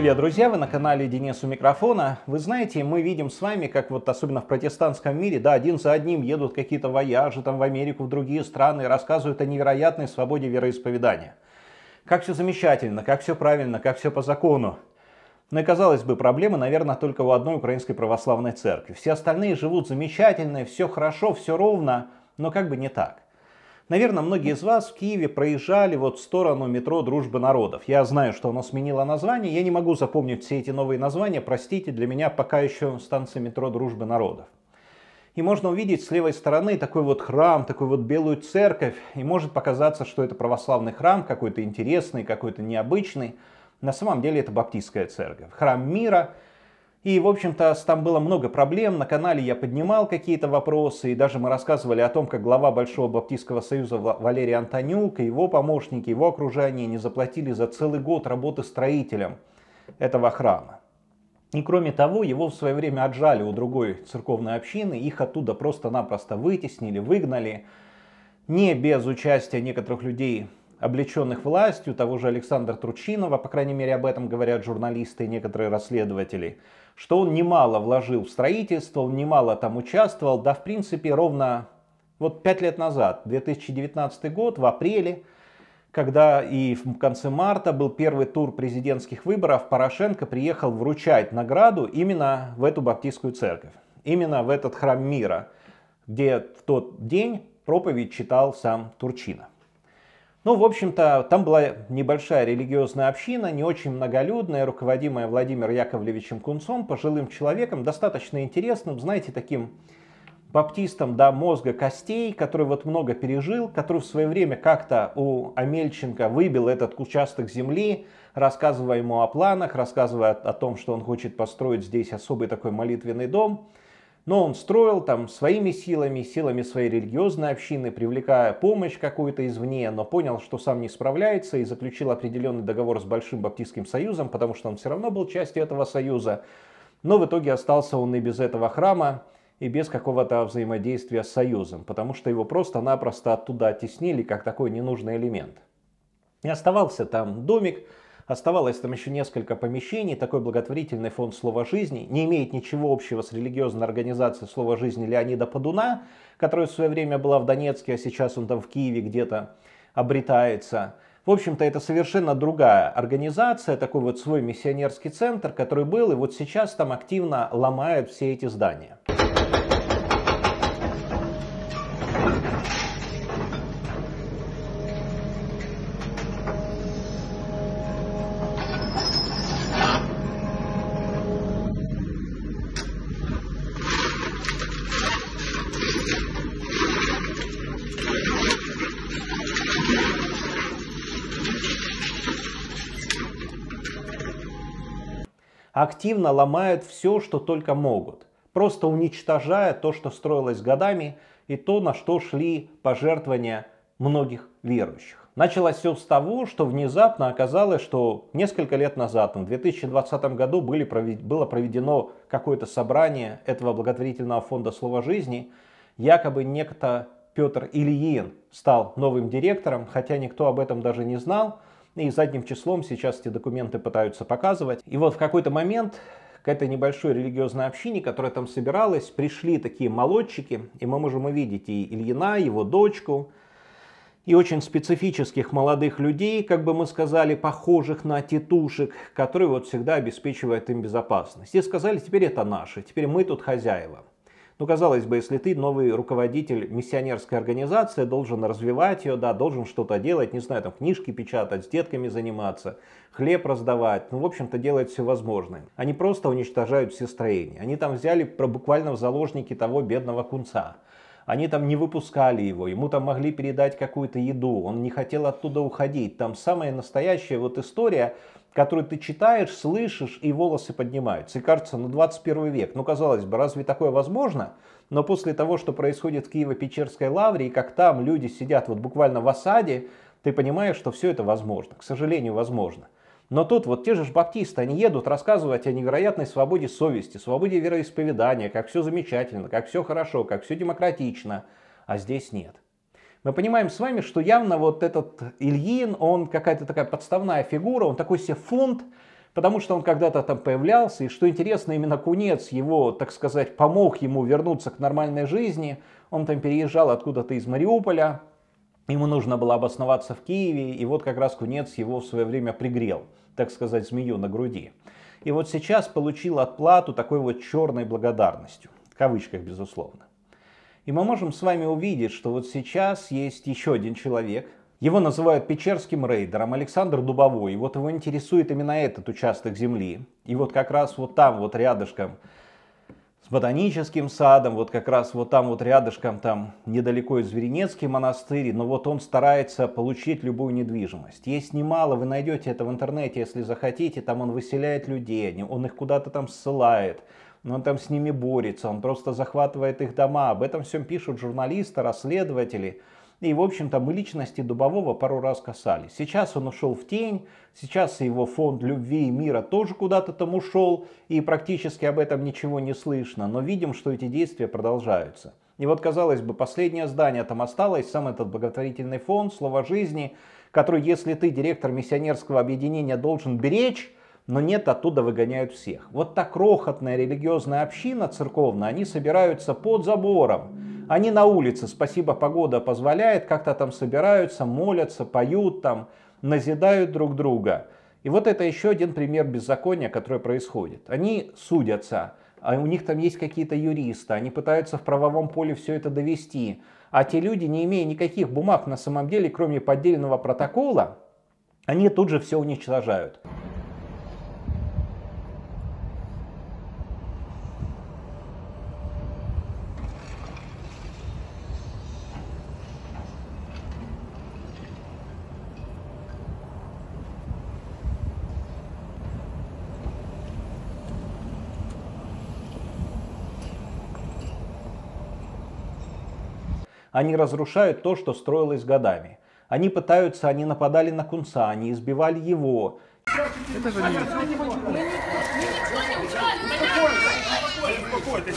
Привет, друзья! Вы на канале Денис у микрофона. Вы знаете, мы видим с вами, как вот особенно в протестантском мире, да, один за одним едут какие-то вояжи там в Америку, в другие страны, рассказывают о невероятной свободе вероисповедания. Как все замечательно, как все правильно, как все по закону. Но, ну казалось бы, проблемы, наверное, только у одной украинской православной церкви. Все остальные живут замечательно, все хорошо, все ровно, но как бы не так. Наверное, многие из вас в Киеве проезжали вот в сторону метро Дружбы народов. Я знаю, что оно сменило название. Я не могу запомнить все эти новые названия. Простите, для меня пока еще станция метро Дружбы народов. И можно увидеть с левой стороны такой вот храм, такую вот белую церковь. И может показаться, что это православный храм, какой-то интересный, какой-то необычный. На самом деле это баптистская церковь. Храм мира – и, в общем-то, там было много проблем. На канале я поднимал какие-то вопросы, и даже мы рассказывали о том, как глава Большого Баптистского Союза Валерий Антонюк и его помощники, его окружение не заплатили за целый год работы строителем этого храма. И кроме того, его в свое время отжали у другой церковной общины, их оттуда просто-напросто вытеснили, выгнали. Не без участия некоторых людей, облеченных властью, того же Александра Тручинова, по крайней мере об этом говорят журналисты и некоторые расследователи – что он немало вложил в строительство, он немало там участвовал, да в принципе ровно вот пять лет назад, 2019 год, в апреле, когда и в конце марта был первый тур президентских выборов, Порошенко приехал вручать награду именно в эту баптистскую церковь, именно в этот храм мира, где в тот день проповедь читал сам Турчина. Ну, в общем-то, там была небольшая религиозная община, не очень многолюдная, руководимая Владимиром Яковлевичем Кунцом, пожилым человеком, достаточно интересным, знаете, таким баптистом до мозга костей, который вот много пережил, который в свое время как-то у Амельченко выбил этот участок земли, рассказывая ему о планах, рассказывая о том, что он хочет построить здесь особый такой молитвенный дом – но он строил там своими силами, силами своей религиозной общины, привлекая помощь какую-то извне, но понял, что сам не справляется и заключил определенный договор с Большим Баптистским Союзом, потому что он все равно был частью этого союза. Но в итоге остался он и без этого храма, и без какого-то взаимодействия с союзом, потому что его просто-напросто оттуда оттеснили как такой ненужный элемент. И оставался там домик, Оставалось там еще несколько помещений. Такой благотворительный фонд «Слово жизни» не имеет ничего общего с религиозной организацией «Слово жизни» Леонида Падуна, которая в свое время была в Донецке, а сейчас он там в Киеве где-то обретается. В общем-то, это совершенно другая организация, такой вот свой миссионерский центр, который был, и вот сейчас там активно ломают все эти здания. активно ломают все, что только могут, просто уничтожая то, что строилось годами и то, на что шли пожертвования многих верующих. Началось все с того, что внезапно оказалось, что несколько лет назад, в 2020 году, были, было проведено какое-то собрание этого благотворительного фонда «Слово жизни». Якобы некто Петр Ильин стал новым директором, хотя никто об этом даже не знал и задним числом сейчас эти документы пытаются показывать. И вот в какой-то момент к этой небольшой религиозной общине, которая там собиралась, пришли такие молодчики, и мы можем увидеть и Ильина, его дочку, и очень специфических молодых людей, как бы мы сказали, похожих на тетушек, которые вот всегда обеспечивают им безопасность. И сказали, теперь это наше, теперь мы тут хозяева. Ну, казалось бы, если ты новый руководитель миссионерской организации, должен развивать ее, да, должен что-то делать, не знаю, там книжки печатать, с детками заниматься, хлеб раздавать, ну, в общем-то, делать все возможное. Они просто уничтожают все строения. Они там взяли про, буквально в заложники того бедного кунца. Они там не выпускали его, ему там могли передать какую-то еду, он не хотел оттуда уходить. Там самая настоящая вот история, который ты читаешь, слышишь, и волосы поднимаются. И кажется, ну 21 век. Ну, казалось бы, разве такое возможно? Но после того, что происходит в Киево-Печерской лавре, и как там люди сидят вот буквально в осаде, ты понимаешь, что все это возможно. К сожалению, возможно. Но тут вот те же баптисты, они едут рассказывать о невероятной свободе совести, свободе вероисповедания, как все замечательно, как все хорошо, как все демократично, а здесь нет мы понимаем с вами, что явно вот этот Ильин, он какая-то такая подставная фигура, он такой себе фонд, потому что он когда-то там появлялся, и что интересно, именно Кунец его, так сказать, помог ему вернуться к нормальной жизни, он там переезжал откуда-то из Мариуполя, ему нужно было обосноваться в Киеве, и вот как раз Кунец его в свое время пригрел, так сказать, змею на груди. И вот сейчас получил отплату такой вот черной благодарностью, в кавычках, безусловно. И мы можем с вами увидеть, что вот сейчас есть еще один человек, его называют Печерским рейдером Александр Дубовой. И вот его интересует именно этот участок земли. И вот как раз вот там, вот рядышком с ботаническим садом, вот как раз вот там, вот рядышком, там недалеко из Зверинецкий монастырь, но вот он старается получить любую недвижимость. Есть немало, вы найдете это в интернете, если захотите, там он выселяет людей, он их куда-то там ссылает но он там с ними борется, он просто захватывает их дома. Об этом всем пишут журналисты, расследователи. И, в общем-то, мы личности Дубового пару раз касались. Сейчас он ушел в тень, сейчас его фонд любви и мира тоже куда-то там ушел, и практически об этом ничего не слышно, но видим, что эти действия продолжаются. И вот, казалось бы, последнее здание там осталось, сам этот благотворительный фонд «Слово жизни», который, если ты директор миссионерского объединения, должен беречь, но нет, оттуда выгоняют всех. Вот так крохотная религиозная община церковная, они собираются под забором. Они на улице, спасибо, погода позволяет, как-то там собираются, молятся, поют там, назидают друг друга. И вот это еще один пример беззакония, которое происходит. Они судятся, а у них там есть какие-то юристы, они пытаются в правовом поле все это довести. А те люди, не имея никаких бумаг на самом деле, кроме поддельного протокола, они тут же все уничтожают. Они разрушают то, что строилось годами. Они пытаются, они нападали на Кунца, они избивали его. Это же не... Мы никто не убивали,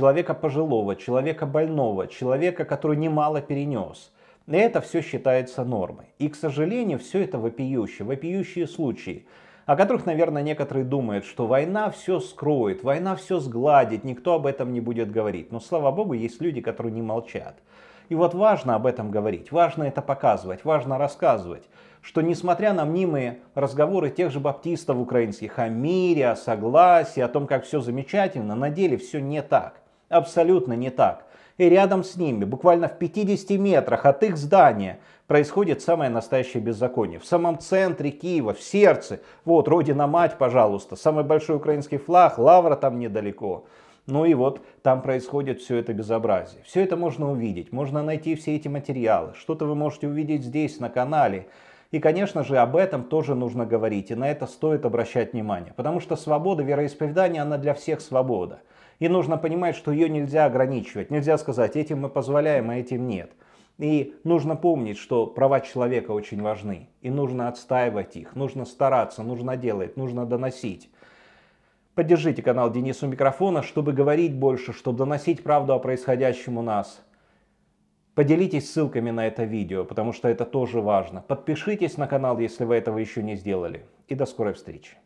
человека пожилого, человека больного, человека, который немало перенес. И это все считается нормой. И, к сожалению, все это вопиющие, вопиющие случаи, о которых, наверное, некоторые думают, что война все скроет, война все сгладит, никто об этом не будет говорить. Но, слава богу, есть люди, которые не молчат. И вот важно об этом говорить, важно это показывать, важно рассказывать, что несмотря на мнимые разговоры тех же баптистов украинских о мире, о согласии, о том, как все замечательно, на деле все не так. Абсолютно не так. И рядом с ними, буквально в 50 метрах от их здания, происходит самое настоящее беззаконие. В самом центре Киева, в сердце, вот, Родина-Мать, пожалуйста, самый большой украинский флаг, Лавра там недалеко. Ну и вот там происходит все это безобразие. Все это можно увидеть, можно найти все эти материалы. Что-то вы можете увидеть здесь, на канале. И, конечно же, об этом тоже нужно говорить, и на это стоит обращать внимание, потому что свобода вероисповедания, она для всех свобода. И нужно понимать, что ее нельзя ограничивать, нельзя сказать, этим мы позволяем, а этим нет. И нужно помнить, что права человека очень важны, и нужно отстаивать их, нужно стараться, нужно делать, нужно доносить. Поддержите канал Денису микрофона, чтобы говорить больше, чтобы доносить правду о происходящем у нас – Поделитесь ссылками на это видео, потому что это тоже важно. Подпишитесь на канал, если вы этого еще не сделали. И до скорой встречи.